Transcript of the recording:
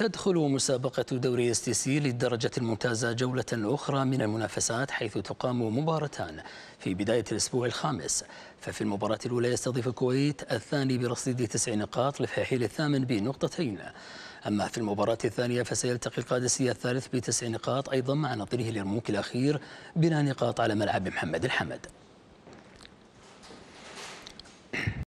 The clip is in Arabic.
تدخل مسابقة دوري اس تي سي للدرجة الممتازة جولة أخرى من المنافسات حيث تقام مباراتان في بداية الأسبوع الخامس ففي المباراة الأولى يستضيف الكويت الثاني برصيد تسع نقاط لفحيل الثامن بنقطتين أما في المباراة الثانية فسيلتقي القادسية الثالث بتسع نقاط أيضا مع نظره اليرموك الأخير بلا نقاط على ملعب محمد الحمد